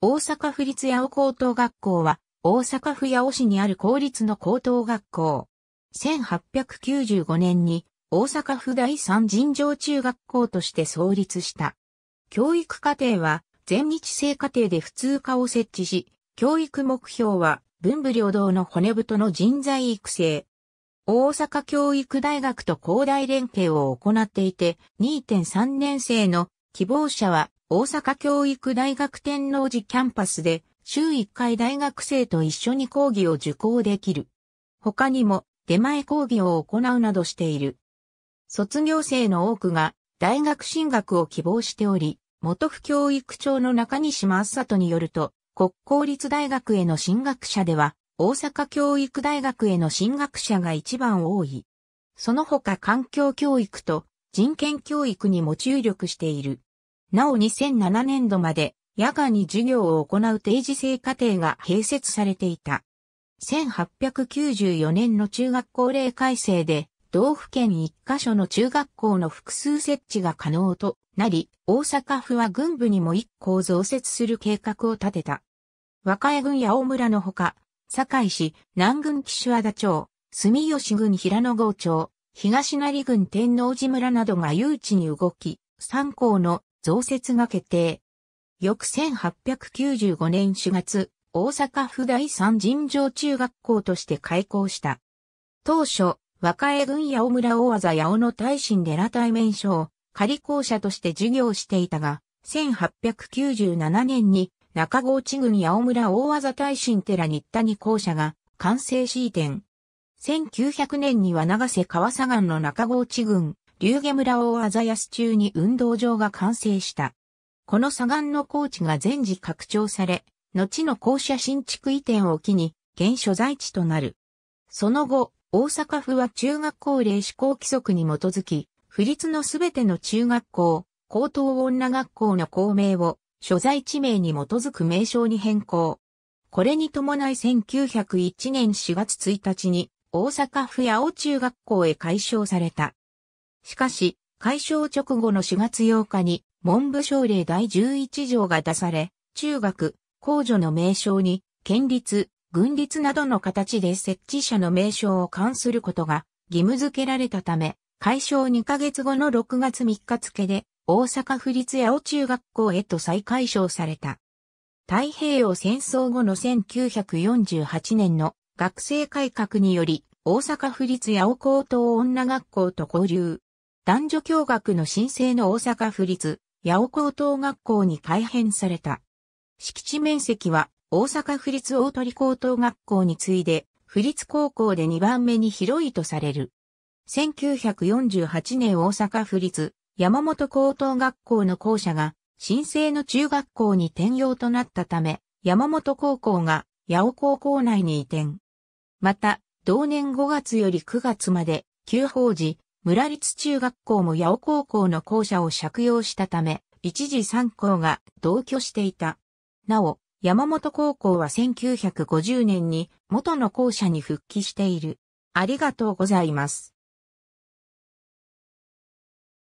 大阪府立八尾高等学校は、大阪府八尾市にある公立の高等学校。1895年に、大阪府第三尋常中学校として創立した。教育課程は、全日制課程で普通科を設置し、教育目標は、文武両道の骨太の人材育成。大阪教育大学と高大連携を行っていて、2.3年生の希望者は大阪教育大学天王寺キャンパスで週1回大学生と一緒に講義を受講できる。他にも出前講義を行うなどしている。卒業生の多くが大学進学を希望しており、元府教育長の中西正里によると、国公立大学への進学者では、大阪教育大学への進学者が一番多い。その他環境教育と人権教育にも注力している。なお2007年度まで夜間に授業を行う定時制課程が併設されていた。1894年の中学校令改正で、道府県一箇所の中学校の複数設置が可能となり、大阪府は軍部にも一校増設する計画を立てた。和歌江郡八尾村のほか、堺市、南郡岸和田町、住吉郡平野郷町、東成郡天王寺村などが誘致に動き、三校の増設が決定。翌1895年4月、大阪府第三尋常中学校として開校した。当初、若江郡八尾村大技八尾の大臣寺対面所を仮校舎として授業していたが、1897年に中郷地郡八尾村大技大神寺新に校舎が完成し移転。1900年には長瀬川左岸の中郷地郡龍毛村ざ鮮安中に運動場が完成した。この左岸の高地が全時拡張され、後の校舎新築移転を機に、現所在地となる。その後、大阪府は中学校令施行規則に基づき、府立のすべての中学校、高等女学校の校名を、所在地名に基づく名称に変更。これに伴い1901年4月1日に、大阪府八尾中学校へ改称された。しかし、解消直後の4月8日に、文部省令第11条が出され、中学、公女の名称に、県立、軍立などの形で設置者の名称を関することが義務付けられたため、解消2ヶ月後の6月3日付で、大阪府立八尾中学校へと再解消された。太平洋戦争後の1948年の学生改革により、大阪府立八尾高等女学校と交流、男女共学の申請の大阪府立八尾高等学校に改編された。敷地面積は大阪府立大鳥高等学校に次いで、府立高校で2番目に広いとされる。1948年大阪府立山本高等学校の校舎が新生の中学校に転用となったため、山本高校が八尾高校内に移転。また、同年5月より9月まで、旧法寺、村立中学校も八尾高校の校舎を借用したため、一時三校が同居していた。なお、山本高校は1950年に元の校舎に復帰している。ありがとうございます。